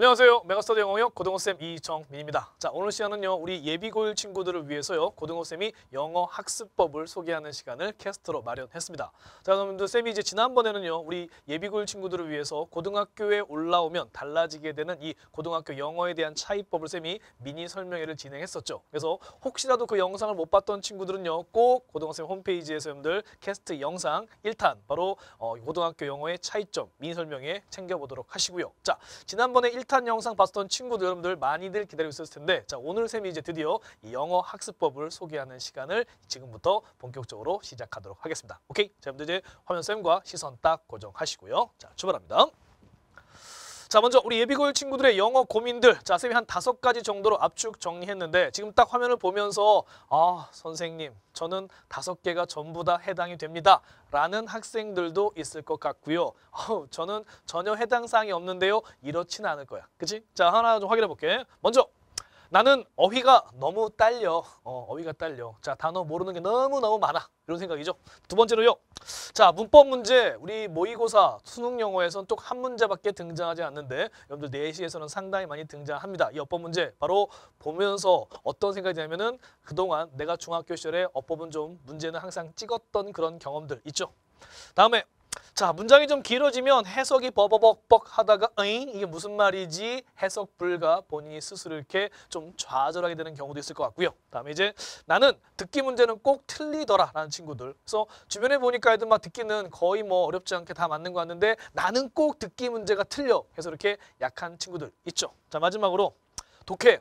안녕하세요. 메가스터디 영어역 고등어쌤 이정민입니다. 자 오늘 시간은요. 우리 예비고일 친구들을 위해서요. 고등어쌤이 영어 학습법을 소개하는 시간을 캐스트로 마련했습니다. 자 여러분들 쌤이 이제 지난번에는요. 우리 예비고일 친구들을 위해서 고등학교에 올라오면 달라지게 되는 이 고등학교 영어에 대한 차이법을 쌤이 미니 설명회를 진행했었죠. 그래서 혹시라도 그 영상을 못 봤던 친구들은요. 꼭 고등어쌤 홈페이지에서 여러분들 캐스트 영상 1탄 바로 어, 고등학교 영어의 차이점 미니 설명회 챙겨보도록 하시고요. 자 지난번에 1 비슷한 영상 봤던 친구들 여러분들 많이들 기다리고 있었을 텐데 자 오늘 쌤이 이제 드디어 이 영어 학습법을 소개하는 시간을 지금부터 본격적으로 시작하도록 하겠습니다. 오케이? 자 여러분들 이제 화면 쌤과 시선 딱 고정하시고요. 자 출발합니다. 자 먼저 우리 예비고일 친구들의 영어 고민들 자선생님이한 다섯 가지 정도로 압축 정리했는데 지금 딱 화면을 보면서 아 선생님 저는 다섯 개가 전부 다 해당이 됩니다 라는 학생들도 있을 것 같고요 어우, 저는 전혀 해당 사항이 없는데요 이렇진 않을 거야 그치? 자 하나 좀 확인해 볼게 먼저 나는 어휘가 너무 딸려. 어, 어휘가 딸려. 자, 단어 모르는 게 너무너무 많아. 이런 생각이죠. 두 번째로요. 자, 문법 문제. 우리 모의고사, 수능 영어에서는 또한 문제밖에 등장하지 않는데 여러분들 내시에서는 상당히 많이 등장합니다. 이 어법 문제 바로 보면서 어떤 생각이 드냐면은 그동안 내가 중학교 시절에 어법은 좀 문제는 항상 찍었던 그런 경험들 있죠. 다음에 자 문장이 좀 길어지면 해석이 버버벅벅 하다가 잉 이게 무슨 말이지 해석 불가 본인이 스스로 이렇게 좀 좌절하게 되는 경우도 있을 것 같고요. 다음에 이제 나는 듣기 문제는 꼭 틀리더라 라는 친구들 그래서 주변에 보니까 애들 막 듣기는 거의 뭐 어렵지 않게 다 맞는 것 같는데 나는 꼭 듣기 문제가 틀려 해서 이렇게 약한 친구들 있죠. 자 마지막으로 독해.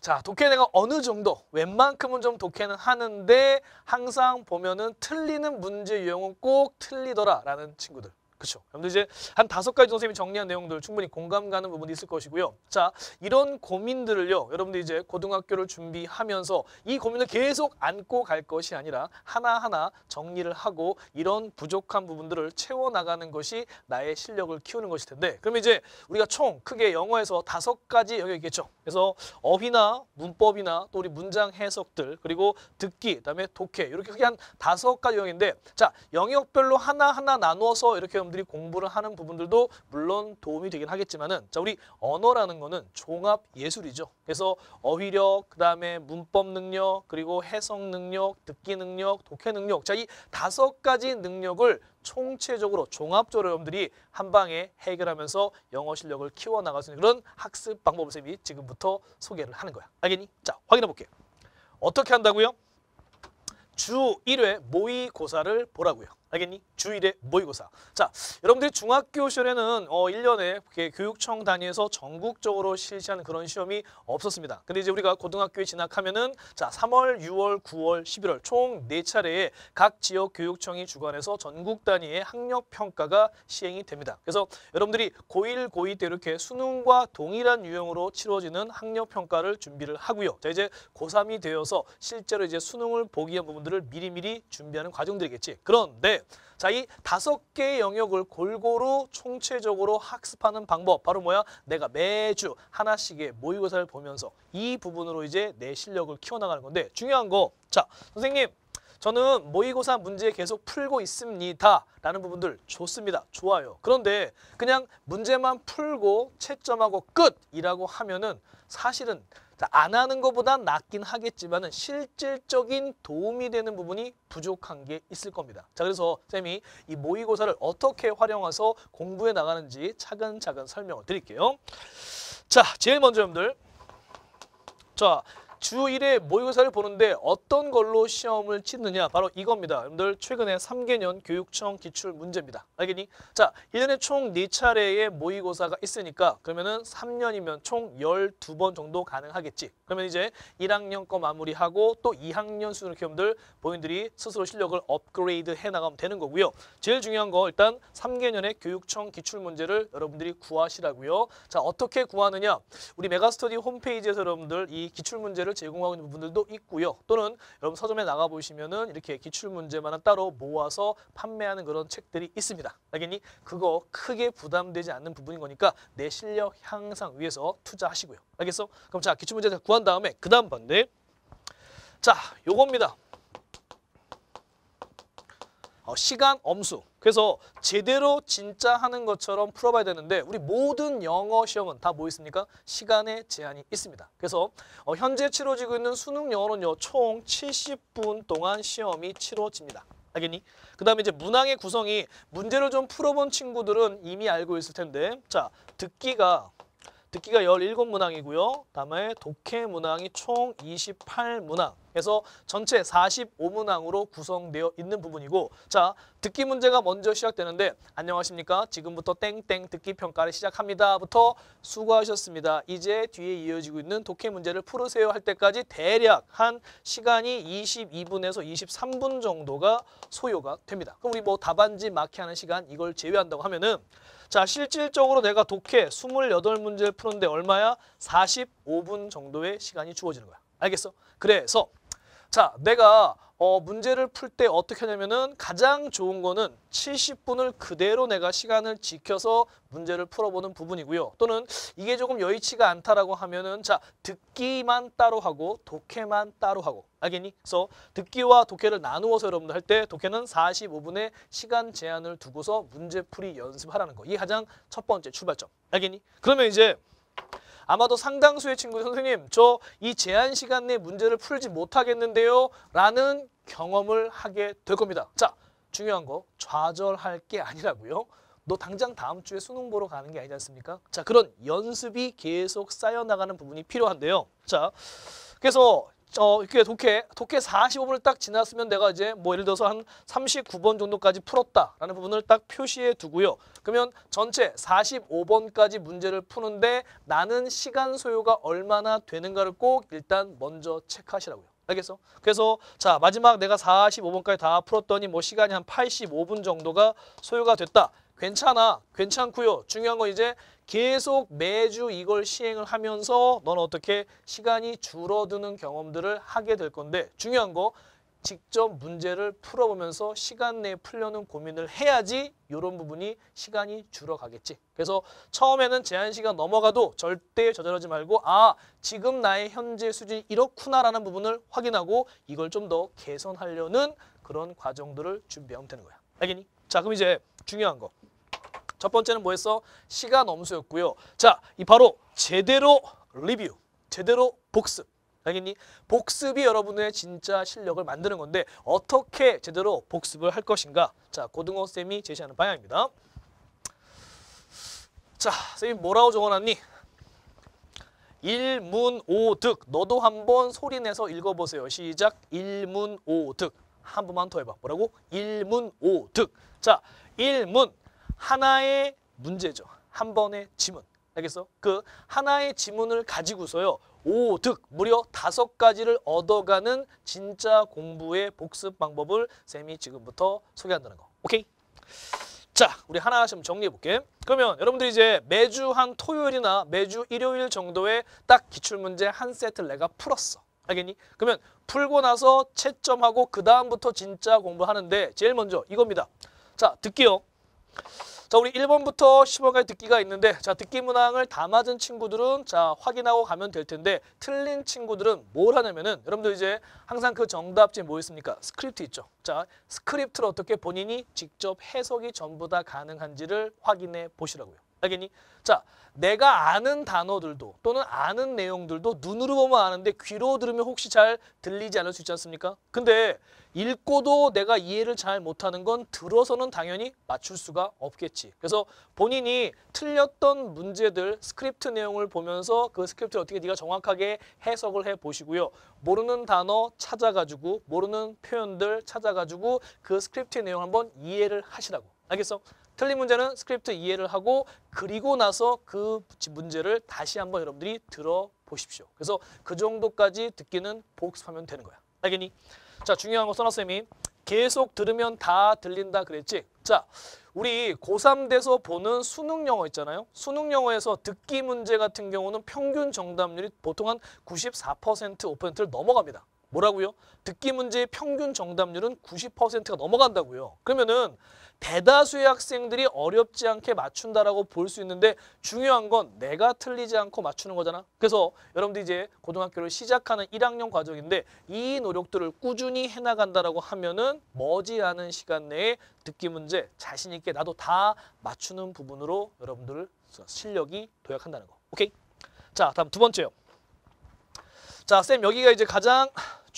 자, 독해 내가 어느 정도, 웬만큼은 좀 독해는 하는데 항상 보면은 틀리는 문제 유형은 꼭 틀리더라라는 친구들. 그렇죠. 여러분들 이제 한 다섯 가지 선생님이 정리한 내용들 충분히 공감 가는 부분이 있을 것이고요. 자, 이런 고민들을요. 여러분들 이제 고등학교를 준비하면서 이 고민을 계속 안고 갈 것이 아니라 하나하나 정리를 하고 이런 부족한 부분들을 채워나가는 것이 나의 실력을 키우는 것일 텐데 그럼 이제 우리가 총 크게 영어에서 다섯 가지 영역이 겠죠 그래서 어휘나 문법이나 또 우리 문장 해석들 그리고 듣기 그다음에 독해 이렇게 크게 한 다섯 가지 영역인데 자 영역별로 하나하나 나누어서 이렇게 사람들이 공부를 하는 부분들도 물론 도움이 되긴 하겠지만은 자 우리 언어라는 거는 종합 예술이죠. 그래서 어휘력, 그다음에 문법 능력, 그리고 해석 능력, 듣기 능력, 독해 능력 자 이 다섯 가지 능력을 총체적으로 종합적으로 여러분들이 한 방에 해결하면서 영어 실력을 키워나갈 수 있는 그런 학습 방법을 쌤이 지금부터 소개를 하는 거야. 알겠니? 자, 확인해 볼게요. 어떻게 한다고요? 주 1회 모의고사를 보라고요. 알겠니? 주일에 모의고사. 자, 여러분들이 중학교 시절에는 어, 1년에 교육청 단위에서 전국적으로 실시하는 그런 시험이 없었습니다. 근데 이제 우리가 고등학교에 진학하면은 자, 3월, 6월, 9월, 11월 총 네차례에각 지역 교육청이 주관해서 전국 단위의 학력 평가가 시행이 됩니다. 그래서 여러분들이 고1, 고2 때 이렇게 수능과 동일한 유형으로 치러지는 학력 평가를 준비를 하고요. 자, 이제 고3이 되어서 실제로 이제 수능을 보기 위한 부분들을 미리미리 준비하는 과정들이겠지. 그런데 자, 이 다섯 개의 영역을 골고루 총체적으로 학습하는 방법. 바로 뭐야? 내가 매주 하나씩의 모의고사를 보면서 이 부분으로 이제 내 실력을 키워나가는 건데 중요한 거. 자, 선생님. 저는 모의고사 문제 계속 풀고 있습니다. 라는 부분들 좋습니다. 좋아요. 그런데 그냥 문제만 풀고 채점하고 끝이라고 하면은 사실은 안 하는 것보다 낫긴 하겠지만 실질적인 도움이 되는 부분이 부족한 게 있을 겁니다. 자 그래서 쌤이 이 모의고사를 어떻게 활용해서 공부해 나가는지 차근차근 설명을 드릴게요. 자 제일 먼저 여러분들 자 주일에 모의고사를 보는데 어떤 걸로 시험을 치느냐 바로 이겁니다. 여러분들 최근에 3개년 교육청 기출 문제입니다. 알겠니? 자, 1년에 총 4차례의 모의고사가 있으니까 그러면은 3년이면 총 12번 정도 가능하겠지. 그러면 이제 1학년 거 마무리하고 또 2학년 수준 기업들 본인들이 스스로 실력을 업그레이드 해 나가면 되는 거고요. 제일 중요한 거 일단 3개년의 교육청 기출 문제를 여러분들이 구하시라고요. 자, 어떻게 구하느냐? 우리 메가스터디 홈페이지에서 여러분들 이 기출 문제를 문제를 제공하고 있는 부분들도 있고요. 또는 여러분 서점에 나가 보시면은 이렇게 기출 문제만은 따로 모아서 판매하는 그런 책들이 있습니다. 당연히 그거 크게 부담되지 않는 부분인 거니까 내 실력 향상 위해서 투자하시고요. 알겠어? 그럼 자 기출 문제 구한 다음에 그 다음 번들 자 요겁니다. 어, 시간, 엄수. 그래서 제대로 진짜 하는 것처럼 풀어봐야 되는데 우리 모든 영어 시험은 다 뭐 있습니까? 시간에 제한이 있습니다. 그래서 어, 현재 치러지고 있는 수능 영어는요. 총 70분 동안 시험이 치러집니다. 알겠니? 그 다음에 이제 문항의 구성이 문제를 좀 풀어본 친구들은 이미 알고 있을 텐데 자, 듣기가 듣기가 17문항이고요. 다음에 독해 문항이 총 28문항. 그래서 전체 45문항으로 구성되어 있는 부분이고 자, 듣기 문제가 먼저 시작되는데 안녕하십니까? 지금부터 땡땡 듣기 평가를 시작합니다부터 수고하셨습니다. 이제 뒤에 이어지고 있는 독해 문제를 풀으세요 할 때까지 대략 한 시간이 22분에서 23분 정도가 소요가 됩니다. 그럼 우리 뭐 답안지 마키하는 시간 이걸 제외한다고 하면은 자, 실질적으로 내가 독해 2 8문제 푸는데 얼마야? 45분 정도의 시간이 주어지는 거야. 알겠어? 그래서 자, 내가 어, 문제를 풀 때 어떻게 하냐면은 가장 좋은 거는 70분을 그대로 내가 시간을 지켜서 문제를 풀어보는 부분이고요. 또는 이게 조금 여의치가 않다라고 하면은 자 듣기만 따로 하고 독해만 따로 하고 알겠니? 그래서 듣기와 독해를 나누어서 여러분들 할 때 독해는 45분의 시간 제한을 두고서 문제풀이 연습하라는 거. 이게 가장 첫 번째 출발점. 알겠니? 그러면 이제 아마도 상당수의 친구 선생님 저 이 제한 시간 내 문제를 풀지 못하겠는데요 라는 경험을 하게 될 겁니다. 자 중요한 거 좌절할 게 아니라고요. 너 당장 다음 주에 수능 보러 가는 게 아니지 않습니까? 자 그런 연습이 계속 쌓여나가는 부분이 필요한데요. 자 그래서 어, 이게 렇 독해, 독해 45분을 딱 지났으면 내가 이제 뭐 예를 들어서 한 39번 정도까지 풀었다라는 부분을 딱 표시해 두고요. 그러면 전체 45번까지 문제를 푸는데 나는 시간 소요가 얼마나 되는가를 꼭 일단 먼저 체크하시라고요. 알겠어? 그래서 자 마지막 내가 45번까지 다 풀었더니 뭐 시간이 한 85분 정도가 소요가 됐다. 괜찮아, 괜찮고요. 중요한 건 이제 계속 매주 이걸 시행을 하면서 넌 어떻게 시간이 줄어드는 경험들을 하게 될 건데 중요한 거 직접 문제를 풀어보면서 시간 내에 풀려는 고민을 해야지 이런 부분이 시간이 줄어가겠지. 그래서 처음에는 제한시간 넘어가도 절대 저절하지 말고 아 지금 나의 현재 수준이 이렇구나라는 부분을 확인하고 이걸 좀 더 개선하려는 그런 과정들을 준비하면 되는 거야. 알겠니? 자 그럼 이제 중요한 거. 첫 번째는 뭐였어? 시간 엄수였고요. 자, 이 바로 제대로 리뷰, 제대로 복습. 알겠니? 복습이 여러분의 진짜 실력을 만드는 건데 어떻게 제대로 복습을 할 것인가? 자, 고등어 쌤이 제시하는 방향입니다. 자, 쌤이 뭐라고 적어놨니? 일문오득 너도 한번 소리내서 읽어보세요. 시작 일문오득 한 번만 더 해봐. 뭐라고? 일문오득 자, 일문 하나의 문제죠. 한 번의 지문. 알겠어? 그 하나의 지문을 가지고서요. 오득 무려 다섯 가지를 얻어가는 진짜 공부의 복습 방법을 쌤이 지금부터 소개한다는 거. 오케이? 자, 우리 하나씩 정리해 볼게. 그러면 여러분들이 이제 매주 한 토요일이나 매주 일요일 정도에 딱 기출문제 한 세트를 내가 풀었어. 알겠니? 그러면 풀고 나서 채점하고 그 다음부터 진짜 공부하는데 제일 먼저 이겁니다. 자, 듣기요. 자 우리 1번부터 10번까지 듣기가 있는데 자 듣기 문항을 다 맞은 친구들은 자 확인하고 가면 될 텐데 틀린 친구들은 뭘 하냐면은 여러분들 이제 항상 그 정답지 뭐 있습니까? 스크립트 있죠. 자 스크립트를 어떻게 본인이 직접 해석이 전부 다 가능한지를 확인해 보시라고요. 알겠니? 자 내가 아는 단어들도 또는 아는 내용들도 눈으로 보면 아는데 귀로 들으면 혹시 잘 들리지 않을 수 있지 않습니까? 근데 읽고도 내가 이해를 잘 못하는 건 들어서는 당연히 맞출 수가 없겠지. 그래서 본인이 틀렸던 문제들, 스크립트 내용을 보면서 그 스크립트를 어떻게 네가 정확하게 해석을 해보시고요. 모르는 단어 찾아가지고 모르는 표현들 찾아가지고 그 스크립트의 내용 한번 이해를 하시라고. 알겠어? 틀린 문제는 스크립트 이해를 하고 그리고 나서 그 문제를 다시 한번 여러분들이 들어보십시오. 그래서 그 정도까지 듣기는 복습하면 되는 거야. 알겠니? 자, 중요한 거 써놨어요, 계속 들으면 다 들린다 그랬지? 자, 우리 고3 돼서 보는 수능 영어 있잖아요. 수능 영어에서 듣기 문제 같은 경우는 평균 정답률이 보통 한 94% 5%를 넘어갑니다. 뭐라고요? 듣기 문제의 평균 정답률은 90%가 넘어간다고요. 그러면은 대다수의 학생들이 어렵지 않게 맞춘다라고 볼 수 있는데 중요한 건 내가 틀리지 않고 맞추는 거잖아. 그래서 여러분들 이제 고등학교를 시작하는 1학년 과정인데 이 노력들을 꾸준히 해나간다라고 하면은 머지않은 시간 내에 듣기 문제 자신 있게 나도 다 맞추는 부분으로 여러분들 실력이 도약한다는 거. 오케이? 자, 다음 두 번째요. 자, 쌤 여기가 이제 가장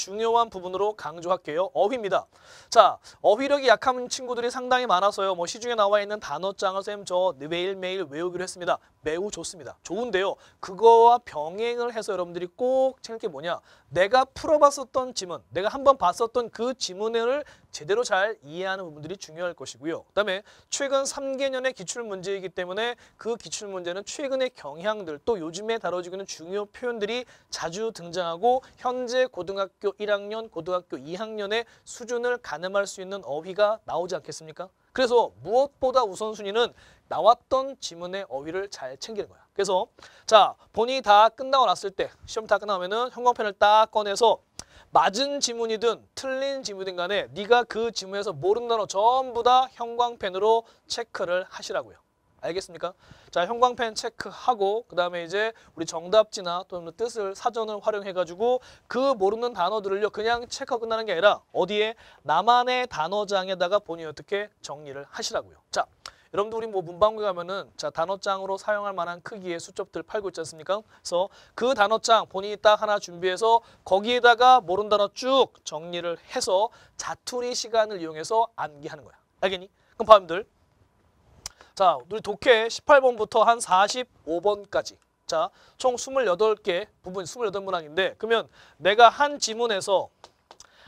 중요한 부분으로 강조할게요. 어휘입니다. 자, 어휘력이 약한 친구들이 상당히 많아서요. 뭐 시중에 나와 있는 단어장을 쌤저 매일매일 외우기로 했습니다. 매우 좋습니다. 좋은데요. 그거와 병행을 해서 여러분들이 꼭 챙길 게 뭐냐. 내가 풀어봤었던 지문, 내가 한번 봤었던 그 지문을 제대로 잘 이해하는 부분들이 중요할 것이고요. 그다음에 최근 3개년의 기출문제이기 때문에 그 기출문제는 최근의 경향들 또 요즘에 다뤄지고 있는 중요 표현들이 자주 등장하고 현재 고등학교 중학교 1학년, 고등학교 2학년의 수준을 가늠할 수 있는 어휘가 나오지 않겠습니까? 그래서 무엇보다 우선순위는 나왔던 지문의 어휘를 잘 챙기는 거야. 그래서 자본이다 끝나고 났을 때 시험 다 끝나면은 형광펜을 딱 꺼내서 맞은 지문이든 틀린 지문이든 간에 네가 그 지문에서 모른는 단어 전부 다 형광펜으로 체크를 하시라고요. 알겠습니까? 자, 형광펜 체크하고 그다음에 이제 우리 정답지나 또는 뜻을 사전을 활용해 가지고 그 모르는 단어들을요. 그냥 체크 하고 끝나는 게 아니라 어디에 나만의 단어장에다가 본인이 어떻게 정리를 하시라고요. 자, 여러분들 우리 뭐 문방구에 가면은 자 단어장으로 사용할 만한 크기의 수첩들 팔고 있지 않습니까? 그래서 그 단어장 본인이 딱 하나 준비해서 거기에다가 모른 단어 쭉 정리를 해서 자투리 시간을 이용해서 암기하는 거야. 알겠니? 그럼 바음들 자, 우리 독해 18번부터 한 45번까지. 자, 총 28개 부분, 28문항인데 그러면 내가 한 지문에서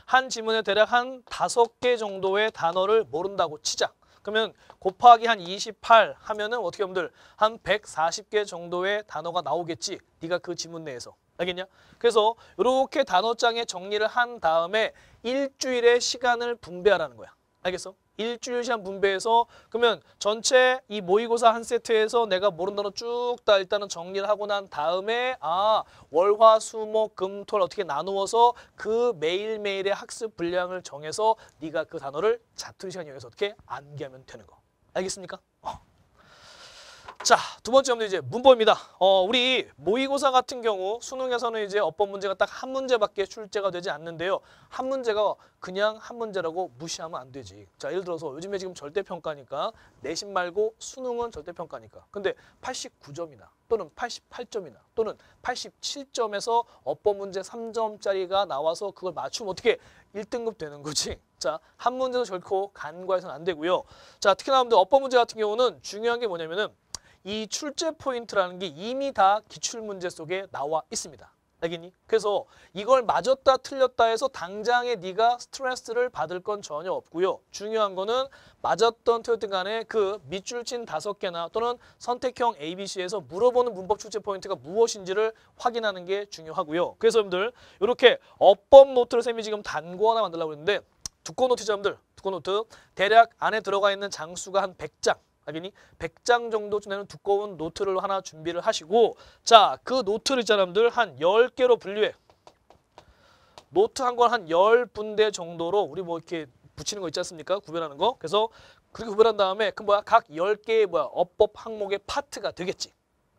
한 지문에 대략 한 5개 정도의 단어를 모른다고 치자. 그러면 곱하기 한 28 하면은 어떻게 보면 한 140개 정도의 단어가 나오겠지. 네가 그 지문 내에서. 알겠냐? 그래서 이렇게 단어장에 정리를 한 다음에 일주일의 시간을 분배하라는 거야. 알겠어? 일주일 시간 분배해서 그러면 전체 이 모의고사 한 세트에서 내가 모르는 단어 쭉 다 일단은 정리를 하고 난 다음에 아 월화 수목 금 토를 어떻게 나누어서 그 매일매일의 학습 분량을 정해서 네가 그 단어를 자투리 시간 이용해서 어떻게 암기하면 되는 거 알겠습니까? 자, 두 번째 문제 이제 문법입니다. 어, 우리 모의고사 같은 경우 수능에서는 이제 어법 문제가 딱 한 문제밖에 출제가 되지 않는데요. 한 문제가 그냥 한 문제라고 무시하면 안 되지. 자, 예를 들어서 요즘에 지금 절대평가니까 내신 말고 수능은 절대평가니까. 근데 89점이나 또는 88점이나 또는 87점에서 어법 문제 3점짜리가 나와서 그걸 맞추면 어떻게 1등급 되는 거지. 자, 한 문제도 결코 간과해서는 안 되고요. 자, 특히나 어법 문제 같은 경우는 중요한 게 뭐냐면은 이 출제 포인트라는 게 이미 다 기출문제 속에 나와 있습니다. 알겠니? 그래서 이걸 맞았다 틀렸다 해서 당장에 네가 스트레스를 받을 건 전혀 없고요. 중요한 거는 맞았던 틀렸든 간에 그 밑줄 친 다섯 개나 또는 선택형 A, B, C에서 물어보는 문법 출제 포인트가 무엇인지를 확인하는 게 중요하고요. 그래서 여러분들 이렇게 어법 노트를 쌤이 지금 단고 하나 만들려고 했는데 두꺼운 노트죠 여러분들 두꺼운 노트 대략 안에 들어가 있는 장수가 한 백장 당연히 100장 정도 되는 두꺼운 노트를 하나 준비를 하시고 자그 노트를 이 사람들 한 10개로 분류해 노트 한 권 한 10분대 정도로 우리 뭐 이렇게 붙이는 거 있지 않습니까? 구별하는 거 그래서 그렇게 구별한 다음에 그 뭐야 각 10개의 뭐야 어법 항목의 파트가 되겠지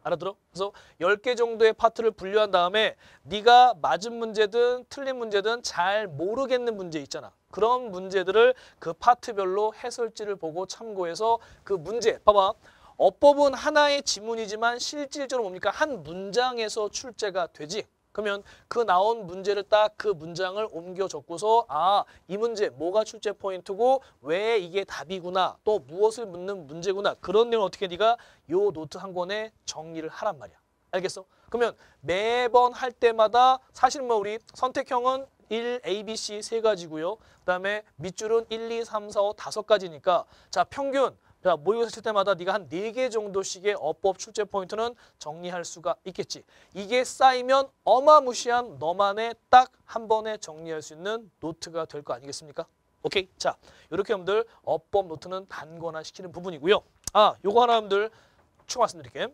알아들어? 그래서 열 개 정도의 파트를 분류한 다음에 네가 맞은 문제든 틀린 문제든 잘 모르겠는 문제 있잖아. 그런 문제들을 그 파트별로 해설지를 보고 참고해서 그 문제, 봐봐. 어법은 하나의 지문이지만 실질적으로 뭡니까? 한 문장에서 출제가 되지. 그러면 그 나온 문제를 딱 그 문장을 옮겨 적고서 아, 이 문제 뭐가 출제 포인트고 왜 이게 답이구나 또 무엇을 묻는 문제구나 그런 내용을 어떻게 네가 요 노트 한 권에 정리를 하란 말이야. 알겠어? 그러면 매번 할 때마다 사실 뭐 우리 선택형은 1, A, B, C 세 가지고요. 그다음에 밑줄은 1, 2, 3, 4, 5 다섯 가지니까 자, 평균 그 모의고사 칠 때마다 네가 한 네 개 정도씩의 어법 출제 포인트는 정리할 수가 있겠지. 이게 쌓이면 어마무시한 너만의 딱 한 번에 정리할 수 있는 노트가 될 거 아니겠습니까? 오케이. 자, 이렇게 여러분들 어법 노트는 단권화시키는 부분이고요. 아, 요거 하나 여러분들 추가 말씀드릴게요.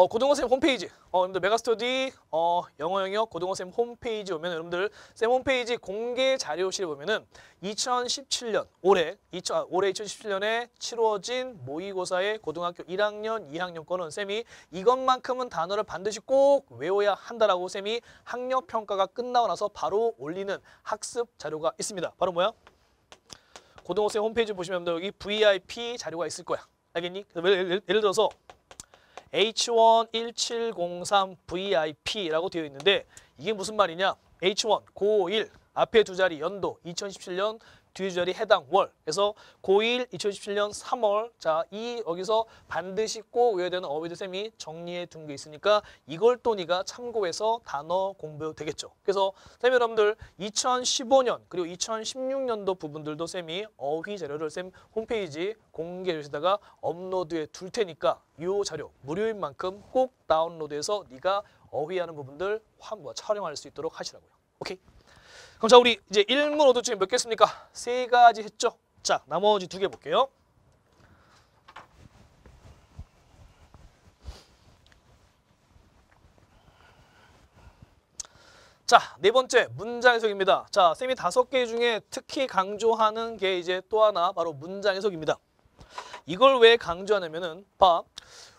어, 고등어쌤 홈페이지, 어, 여러분들 메가스터디 어, 영어 영역 고등어쌤 홈페이지 오면 여러분들 쌤 홈페이지 공개 자료실 에 보면은 2017년 올해 2000, 아, 올해 2017년에 치루어진 모의고사의 고등학교 1학년, 2학년 거는 쌤이 이것만큼은 단어를 반드시 꼭 외워야 한다라고 쌤이 학력 평가가 끝나고 나서 바로 올리는 학습 자료가 있습니다. 바로 뭐야? 고등어쌤 홈페이지 보시면 여기 VIP 자료가 있을 거야. 알겠니? 예를, 예를, 예를 들어서 H11703VIP라고 되어 있는데 이게 무슨 말이냐? H1 고1 앞에 두 자리 연도 2017년 뒤주절이 해당 월. 그래서 고1 2017년 3월 자, 이 여기서 반드시 꼭 외워야 되는 어휘들 쌤이 정리해 둔 게 있으니까 이걸 또 네가 참고해서 단어 공부 해도 되겠죠. 그래서 쌤 여러분들 2015년 그리고 2016년도 부분들도 쌤이 어휘 자료를 쌤 홈페이지 공개해 주시다가 업로드해 둘 테니까 이 자료 무료인 만큼 꼭 다운로드해서 네가 어휘하는 부분들 환, 뭐, 촬영할 수 있도록 하시라고요. 오케이. 그럼 자 우리 이제 일문 오도 중에 몇 개습니까? 세 가지 했죠? 자 나머지 두 개 볼게요. 자, 네 번째 문장 해석입니다. 자, 쌤이 다섯 개 중에 특히 강조하는 게 이제 또 하나 바로 문장 해석입니다. 이걸 왜 강조하냐면은 봐.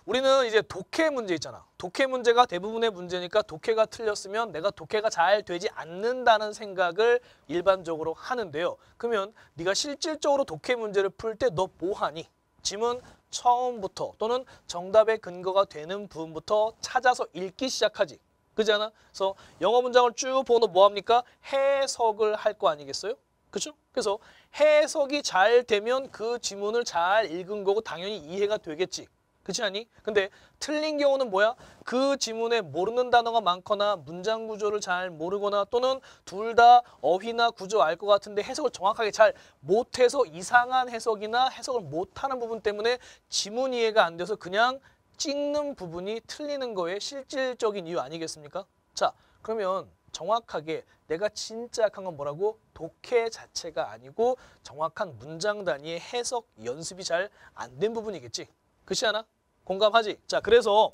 우리는 이제 독해 문제 있잖아. 독해 문제가 대부분의 문제니까 독해가 틀렸으면 내가 독해가 잘 되지 않는다는 생각을 일반적으로 하는데요. 그러면 네가 실질적으로 독해 문제를 풀 때 너 뭐하니? 지문 처음부터 또는 정답의 근거가 되는 부분부터 찾아서 읽기 시작하지. 그잖아. 그래서 영어 문장을 쭉 보고 뭐 합니까? 해석을 할 거 아니겠어요? 그렇죠? 그래서 해석이 잘 되면 그 지문을 잘 읽은 거고 당연히 이해가 되겠지. 그렇지 않니? 근데 틀린 경우는 뭐야? 그 지문에 모르는 단어가 많거나 문장 구조를 잘 모르거나 또는 둘 다 어휘나 구조 알 것 같은데 해석을 정확하게 잘 못해서 이상한 해석이나 해석을 못하는 부분 때문에 지문 이해가 안 돼서 그냥 찍는 부분이 틀리는 거에 실질적인 이유 아니겠습니까? 자, 그러면 정확하게 내가 진짜 약한 건 뭐라고? 독해 자체가 아니고 정확한 문장 단위의 해석 연습이 잘 안 된 부분이겠지. 그렇지 않아? 공감하지? 자, 그래서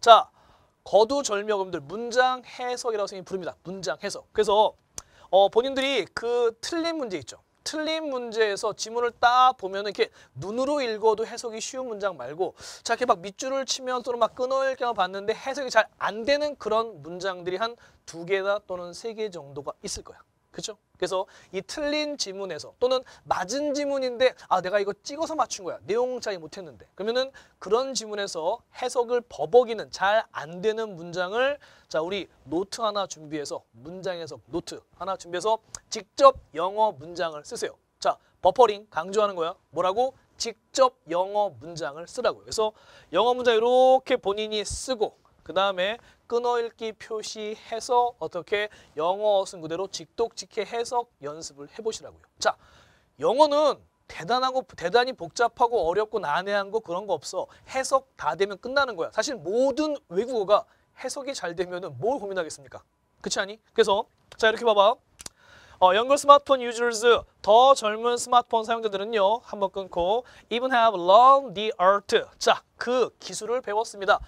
자, 거두절미어금들 문장 해석이라고 선생님이 부릅니다. 문장 해석. 그래서 어, 본인들이 그 틀린 문제 있죠. 틀린 문제에서 지문을 딱 보면 이렇게 눈으로 읽어도 해석이 쉬운 문장 말고 자 이렇게 막 밑줄을 치면 또는 막 끊어일 경만 봤는데 해석이 잘 안 되는 그런 문장들이 한 두 개나 또는 세 개 정도가 있을 거야. 그죠? 그래서 이 틀린 지문에서 또는 맞은 지문인데 아 내가 이거 찍어서 맞춘 거야. 내용 자이 못했는데. 그러면은 그런 지문에서 해석을 버벅이는 잘 안 되는 문장을 자 우리 노트 하나 준비해서 문장 에서 노트 하나 준비해서 직접 영어 문장을 쓰세요. 자 버퍼링 강조하는 거야. 뭐라고? 직접 영어 문장을 쓰라고요. 그래서 영어 문장 이렇게 본인이 쓰고 그 다음에 끊어읽기 표시해서 어떻게 영어 어순 구대로 직독직해 해석 연습을 해보시라고요. 자, 영어는 대단하고 대단히 복잡하고 어렵고 난해한 거 그런 거 없어. 해석 다 되면 끝나는 거야. 사실 모든 외국어가 해석이 잘 되면은 뭘 고민하겠습니까? 그렇지 않니? 그래서 자 이렇게 봐봐. 어, 영글 스마트폰 r s m a users, 더 젊은 스마트폰 사용자들은요. 한번 끊고 even have learned the art. 자, 그 기술을 배웠습니다.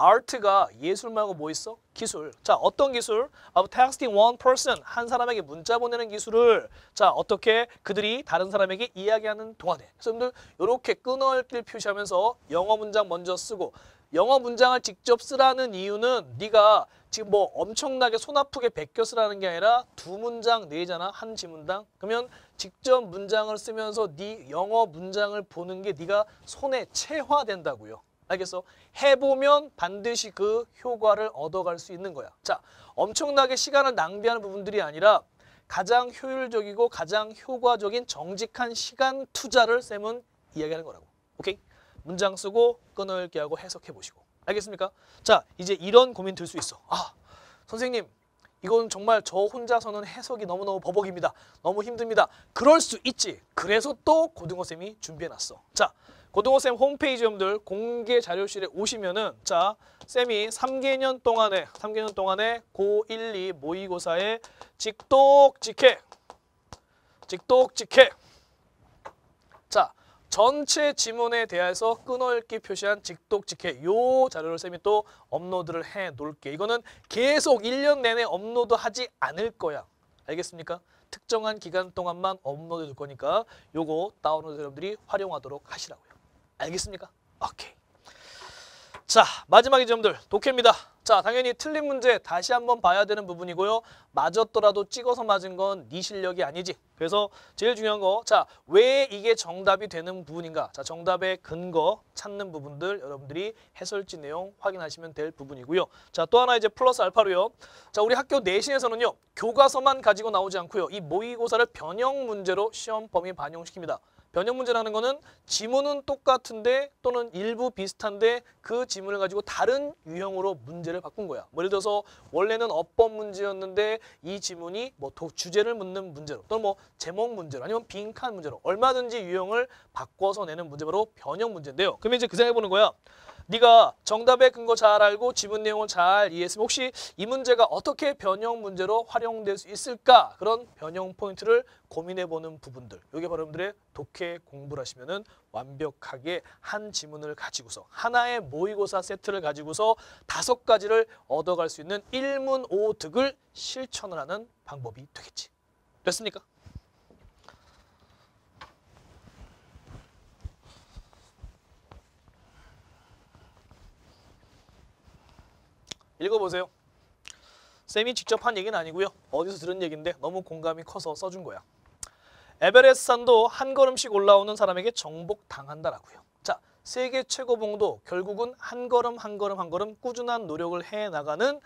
art가 예술 말고 뭐 있어? 기술. 자, 어떤 기술? of texting one person 한 사람에게 문자 보내는 기술을 자, 어떻게 그들이 다른 사람에게 이야기하는 동안에. 그래서 여러분들 이렇게 끊어읽기를 표시하면서 영어 문장 먼저 쓰고 영어 문장을 직접 쓰라는 이유는 네가 지금 뭐 엄청나게 손 아프게 베껴 쓰라는 게 아니라 두 문장 내잖아 한 지문당 그러면 직접 문장을 쓰면서 네 영어 문장을 보는 게 네가 손에 체화된다고요 알겠어? 해보면 반드시 그 효과를 얻어갈 수 있는 거야. 자, 엄청나게 시간을 낭비하는 부분들이 아니라 가장 효율적이고 가장 효과적인 정직한 시간 투자를 쌤은 이야기하는 거라고. 오케이? 문장 쓰고 끊어읽기 하고 해석해 보시고. 알겠습니까? 자, 이제 이런 고민 들 수 있어. 아, 선생님, 이건 정말 저 혼자서는 해석이 너무너무 버벅입니다. 너무 힘듭니다. 그럴 수 있지. 그래서 또 고등어쌤이 준비해놨어. 자, 고등어쌤 홈페이지 여러분들 공개 자료실에 오시면은 자 쌤이 3개년 동안에 3개년 동안에 고1, 2 모의고사에 직독 직해 직독 직해 자 전체 지문에 대해서 끊어읽기 표시한 직독직해 요 자료를 쌤이 또 업로드를 해 놓을게 이거는 계속 1년 내내 업로드 하지 않을 거야 알겠습니까? 특정한 기간 동안만 업로드 해될 거니까 요거 다운로드 여러분들이 활용하도록 하시라고요 알겠습니까? 오케이. 자, 마지막 이점들 독해입니다. 자, 당연히 틀린 문제 다시 한번 봐야 되는 부분이고요. 맞았더라도 찍어서 맞은 건 네 실력이 아니지. 그래서 제일 중요한 거, 자, 왜 이게 정답이 되는 부분인가? 자, 정답의 근거 찾는 부분들 여러분들이 해설지 내용 확인하시면 될 부분이고요. 자, 또 하나 이제 플러스 알파로요. 자, 우리 학교 내신에서는요. 교과서만 가지고 나오지 않고요. 이 모의고사를 변형 문제로 시험 범위 반영시킵니다. 변형 문제라는 거는 지문은 똑같은데 또는 일부 비슷한데 그 지문을 가지고 다른 유형으로 문제를 바꾼 거야. 뭐 예를 들어서 원래는 어법 문제였는데 이 지문이 뭐 도, 주제를 묻는 문제로 또는 뭐 제목 문제로 아니면 빈칸 문제로 얼마든지 유형을 바꿔서 내는 문제 바로 변형 문제인데요. 그럼 이제 그 생각해 보는 거야. 네가 정답의 근거 잘 알고 지문 내용을 잘 이해했으면 혹시 이 문제가 어떻게 변형 문제로 활용될 수 있을까? 그런 변형 포인트를 고민해보는 부분들. 이게 바로 여러분들의 독해 공부를 하시면은 완벽하게 한 지문을 가지고서 하나의 모의고사 세트를 가지고서 다섯 가지를 얻어갈 수 있는 일문오득을 실천을 하는 방법이 되겠지. 됐습니까? 읽어보세요. 쌤이 직접 한 얘기는 아니고요. 어디서 들은 얘기인데 너무 공감이 커서 써준 거야. 에베레스트 산도 한 걸음씩 올라오는 사람에게 정복당한다라고요. 자, 세계 최고봉도 결국은 한 걸음 한 걸음 한 걸음 꾸준한 노력을 해나가는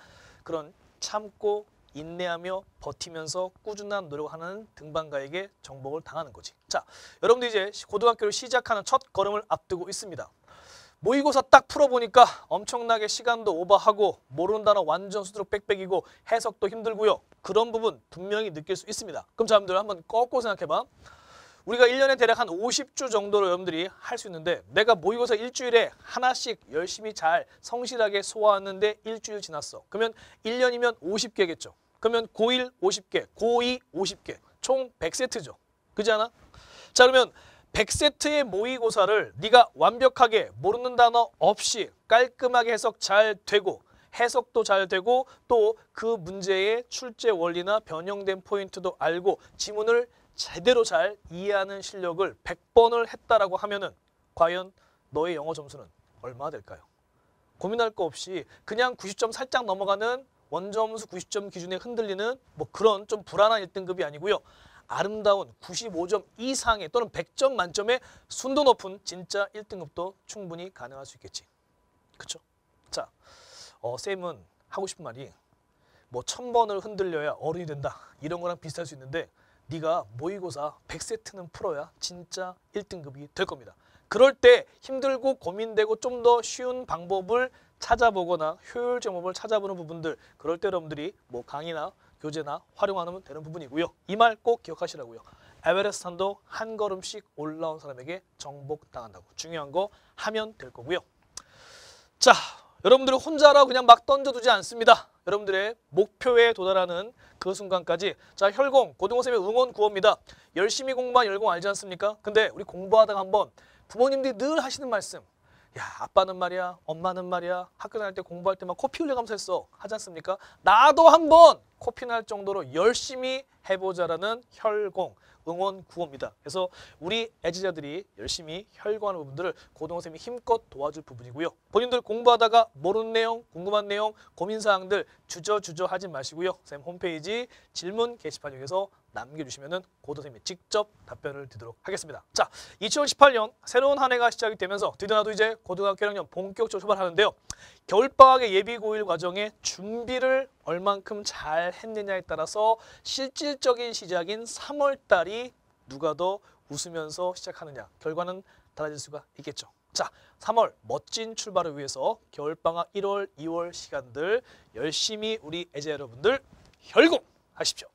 그런 참고 인내하며 버티면서 꾸준한 노력하는 등반가에게 정복을 당하는 거지. 자, 여러분도 이제 고등학교를 시작하는 첫 걸음을 앞두고 있습니다. 모의고사 딱 풀어보니까 엄청나게 시간도 오버하고 모르는 단어 완전 수두룩 빽빽이고 해석도 힘들고요. 그런 부분 분명히 느낄 수 있습니다. 그럼 자, 여러분들 한번 꺾고 생각해봐. 우리가 1년에 대략 한 50주 정도로 여러분들이 할 수 있는데 내가 모의고사 일주일에 하나씩 열심히 잘 성실하게 소화하는데 일주일 지났어. 그러면 1년이면 50개겠죠. 그러면 고1 50개, 고2 50개, 총 100세트죠. 그지 않아? 자 그러면 100세트의 모의고사를 네가 완벽하게 모르는 단어 없이 깔끔하게 해석 잘 되고 해석도 잘 되고 또 그 문제의 출제 원리나 변형된 포인트도 알고 지문을 제대로 잘 이해하는 실력을 100번을 했다라고 하면은 과연 너의 영어 점수는 얼마 될까요? 고민할 거 없이 그냥 90점 살짝 넘어가는 원점수 90점 기준에 흔들리는 뭐 그런 좀 불안한 1등급이 아니고요. 아름다운 95점 이상의 또는 100점 만점의 순도 높은 진짜 1등급도 충분히 가능할 수 있겠지. 그쵸? 자, 어, 쌤은 하고 싶은 말이 뭐 천번을 흔들려야 어른이 된다 이런 거랑 비슷할 수 있는데 네가 모의고사 100세트는 풀어야 진짜 1등급이 될 겁니다. 그럴 때 힘들고 고민되고 좀 더 쉬운 방법을 찾아보거나 효율 제목을 찾아보는 부분들 그럴 때 여러분들이 뭐 강의나 교재나 활용하면 되는 부분이고요. 이 말 꼭 기억하시라고요. 에베레스트 산도 한 걸음씩 올라온 사람에게 정복당한다고. 중요한 거 하면 될 거고요. 자, 여러분들이 혼자라 고 그냥 막 던져두지 않습니다. 여러분들의 목표에 도달하는 그 순간까지 자 혈공 고등어쌤의 응원 구호입니다. 열심히 공부한 열공 알지 않습니까? 근데 우리 공부하다가 한번 부모님들이 늘 하시는 말씀 야 아빠는 말이야 엄마는 말이야 학교 다닐 때 공부할 때막 코피 흘려가면서 했어 하지 않습니까? 나도 한번 코피 날 정도로 열심히 해보자라는 혈공 응원 구호입니다. 그래서 우리 애지자들이 열심히 혈관하는 부분들을 고등학생이 힘껏 도와줄 부분이고요. 본인들 공부하다가 모르는 내용, 궁금한 내용, 고민사항들 주저주저 하지 마시고요. 선생님 홈페이지 질문 게시판 중에서 남겨주시면 고도 선생님이 직접 답변을 드리도록 하겠습니다. 자, 2018년 새로운 한 해가 시작이 되면서 드디어 나도 이제 고등학교 1학년 본격적으로 출발하는데요. 겨울방학의 예비고일 과정에 준비를 얼만큼 잘 했느냐에 따라서 실질적인 시작인 3월달이 누가 더 웃으면서 시작하느냐 결과는 달라질 수가 있겠죠. 자, 3월 멋진 출발을 위해서 겨울방학 1월, 2월 시간들 열심히 우리 애제 여러분들 혈공하십시오.